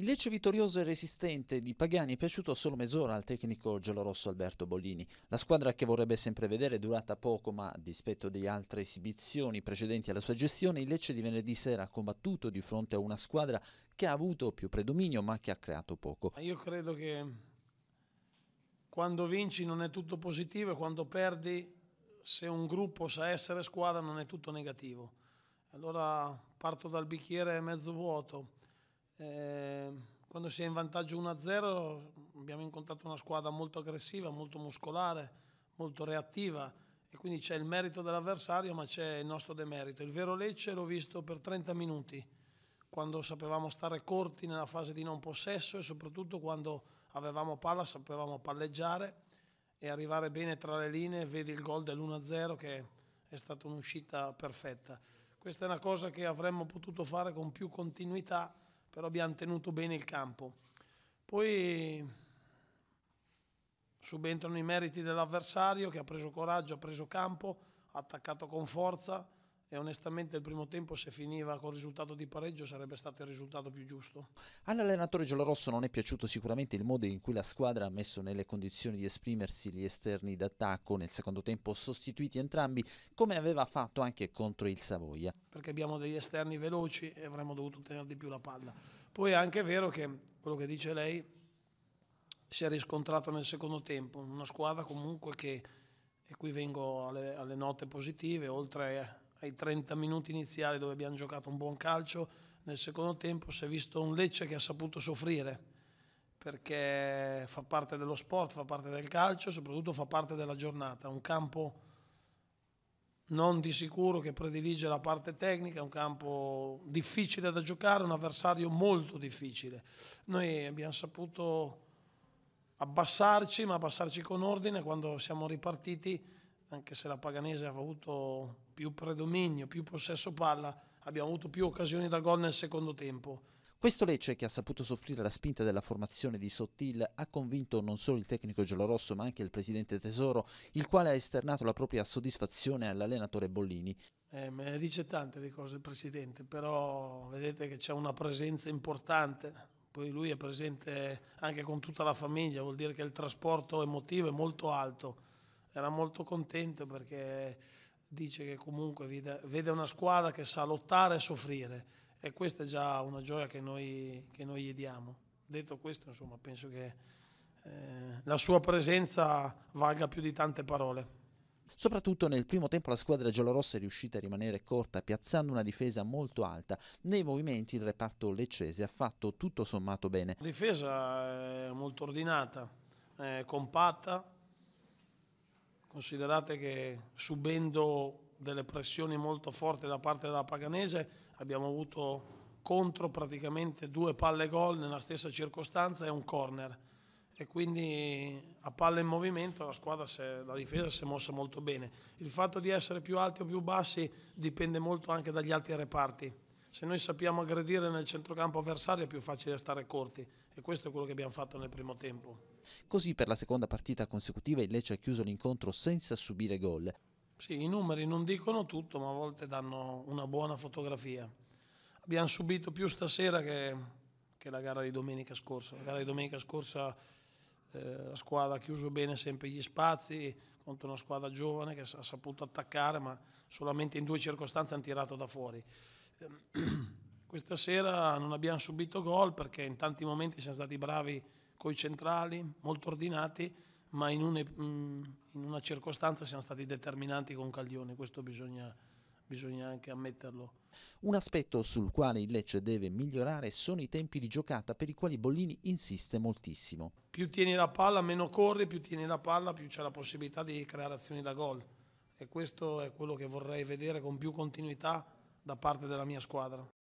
Il Lecce vittorioso e resistente di Pagani è piaciuto solo mezz'ora al tecnico gelorosso Alberto Bollini. La squadra che vorrebbe sempre vedere è durata poco, ma a dispetto di altre esibizioni precedenti alla sua gestione, il Lecce di venerdì sera ha combattuto di fronte a una squadra che ha avuto più predominio ma che ha creato poco. Io credo che quando vinci non è tutto positivo e quando perdi, se un gruppo sa essere squadra, non è tutto negativo. Allora parto dal bicchiere mezzo vuoto eh, quando si è in vantaggio 1-0 abbiamo incontrato una squadra molto aggressiva, molto muscolare, molto reattiva e quindi c'è il merito dell'avversario ma c'è il nostro demerito. Il vero Lecce l'ho visto per 30 minuti, quando sapevamo stare corti nella fase di non possesso e soprattutto quando avevamo palla sapevamo palleggiare e arrivare bene tra le linee, vedi il gol dell'1-0 che è stata un'uscita perfetta. Questa è una cosa che avremmo potuto fare con più continuità però abbiamo tenuto bene il campo. Poi subentrano i meriti dell'avversario che ha preso coraggio, ha preso campo, ha attaccato con forza e onestamente il primo tempo se finiva col risultato di pareggio sarebbe stato il risultato più giusto. All'allenatore giallorosso non è piaciuto sicuramente il modo in cui la squadra ha messo nelle condizioni di esprimersi gli esterni d'attacco nel secondo tempo sostituiti entrambi come aveva fatto anche contro il Savoia. Perché abbiamo degli esterni veloci e avremmo dovuto tenere di più la palla. Poi è anche vero che quello che dice lei si è riscontrato nel secondo tempo, una squadra comunque che, e qui vengo alle, alle note positive, oltre ai 30 minuti iniziali dove abbiamo giocato un buon calcio, nel secondo tempo si è visto un Lecce che ha saputo soffrire perché fa parte dello sport, fa parte del calcio, soprattutto fa parte della giornata. Un campo non di sicuro che predilige la parte tecnica, un campo difficile da giocare, un avversario molto difficile. Noi abbiamo saputo abbassarci, ma abbassarci con ordine quando siamo ripartiti anche se la Paganese ha avuto più predominio, più possesso palla, abbiamo avuto più occasioni da gol nel secondo tempo. Questo Lecce, che ha saputo soffrire la spinta della formazione di Sottil, ha convinto non solo il tecnico giallorosso ma anche il presidente Tesoro, il quale ha esternato la propria soddisfazione all'allenatore Bollini. Eh, me ne dice tante di cose il presidente, però vedete che c'è una presenza importante, poi lui è presente anche con tutta la famiglia, vuol dire che il trasporto emotivo è molto alto era molto contento perché dice che comunque vede una squadra che sa lottare e soffrire e questa è già una gioia che noi, che noi gli diamo. Detto questo, insomma, penso che eh, la sua presenza valga più di tante parole. Soprattutto nel primo tempo la squadra giallorossa è riuscita a rimanere corta, piazzando una difesa molto alta. Nei movimenti il reparto leccese ha fatto tutto sommato bene. La difesa è eh, molto ordinata, è eh, compatta, Considerate che subendo delle pressioni molto forti da parte della Paganese abbiamo avuto contro praticamente due palle gol nella stessa circostanza e un corner e quindi a palle in movimento la squadra, è, la difesa si è mossa molto bene. Il fatto di essere più alti o più bassi dipende molto anche dagli altri reparti se noi sappiamo aggredire nel centrocampo avversario è più facile stare corti e questo è quello che abbiamo fatto nel primo tempo. Così per la seconda partita consecutiva il Lecce ha chiuso l'incontro senza subire gol. Sì, i numeri non dicono tutto ma a volte danno una buona fotografia. Abbiamo subito più stasera che, che la gara di domenica scorsa. La gara di domenica scorsa eh, la squadra ha chiuso bene sempre gli spazi contro una squadra giovane che ha saputo attaccare ma solamente in due circostanze hanno tirato da fuori. Ehm, questa sera non abbiamo subito gol perché in tanti momenti siamo stati bravi coi centrali, molto ordinati, ma in, une, mm, in una circostanza siamo stati determinanti con Caglione, questo bisogna, bisogna anche ammetterlo. Un aspetto sul quale il Lecce deve migliorare sono i tempi di giocata per i quali Bollini insiste moltissimo. Più tieni la palla, meno corri, più tieni la palla, più c'è la possibilità di creare azioni da gol e questo è quello che vorrei vedere con più continuità da parte della mia squadra.